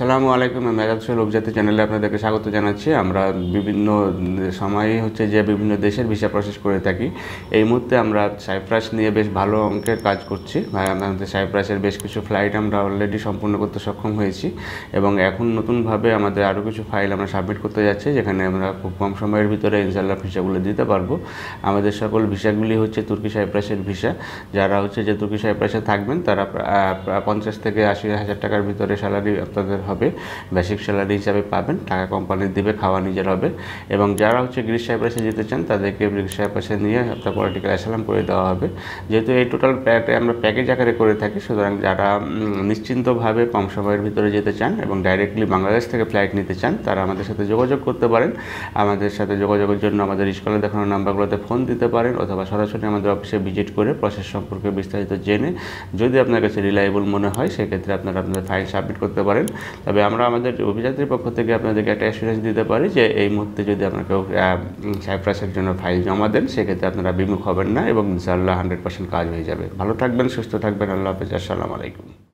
সালামু আলাইকুম আমি আজাদ সোহেল চ্যানেলে আপনাদেরকে স্বাগত জানাচ্ছি আমরা বিভিন্ন সময়ে হচ্ছে যে বিভিন্ন দেশের ভিসা প্রসেস করে থাকি এই মুহূর্তে আমরা সাইপ্রাস নিয়ে বেশ ভালো অঙ্কের কাজ করছি আমাদের সাইপ্রাসের বেশ কিছু ফ্লাইট আমরা অলরেডি সম্পূর্ণ করতে সক্ষম হয়েছি এবং এখন নতুনভাবে আমাদের আরও কিছু ফাইল আমরা সাবমিট করতে যাচ্ছি যেখানে আমরা খুব কম সময়ের ভিতরে ইনশাল্লাহ ভিসাগুলো দিতে পারবো আমাদের সকল ভিসাগুলি হচ্ছে তুর্কি সাইপ্রাসের ভিসা যারা হচ্ছে যে তুর্কি সাইপ্রাসে থাকবেন তারা পঞ্চাশ থেকে আশি হাজার টাকার ভিতরে স্যালারি আপনাদের হবে বেসিক স্যালারি হিসাবে পাবেন টাকা কোম্পানি দেবে খাওয়া নিজের হবে এবং যারা হচ্ছে গ্রিস সাহেব পাশে যেতে চান তাদেরকে গ্রিস সাহেব পাশে নিয়ে আপনার পলিটিক্যাল অ্যাসালাম করে দেওয়া হবে যেহেতু এই টোটাল আমরা প্যাকেজ আকারে করে থাকি সুতরাং যারা নিশ্চিন্তভাবে কম সময়ের ভিতরে যেতে চান এবং ডাইরেক্টলি বাংলাদেশ থেকে ফ্লাইট নিতে চান তারা আমাদের সাথে যোগাযোগ করতে পারেন আমাদের সাথে যোগাযোগের জন্য আমাদের স্কুলে দেখানোর নাম্বারগুলোতে ফোন দিতে পারেন অথবা সরাসরি আমাদের অফিসে ভিজিট করে প্রসেস সম্পর্কে বিস্তারিত জেনে যদি আপনার কাছে রিলায়েবল মনে হয় সেক্ষেত্রে আপনারা আপনাদের ফাইল সাবমিট করতে পারেন তবে আমরা আমাদের অভিযাত্রীর পক্ষ থেকে আপনাদেরকে একটা অ্যাসুরেন্স দিতে পারি যে এই মুহূর্তে যদি আপনাকে কেউ সাইপ্রাসের জন্য ফাইল জমা দেন সেক্ষেত্রে আপনারা বিমুখ হবেন না এবং ইনশাআল্লাহ হান্ড্রেড পার্সেন্ট কাজ হয়ে যাবে ভালো থাকবেন সুস্থ থাকবেন আল্লাহ হাফেজ আসসালামু আলাইকুম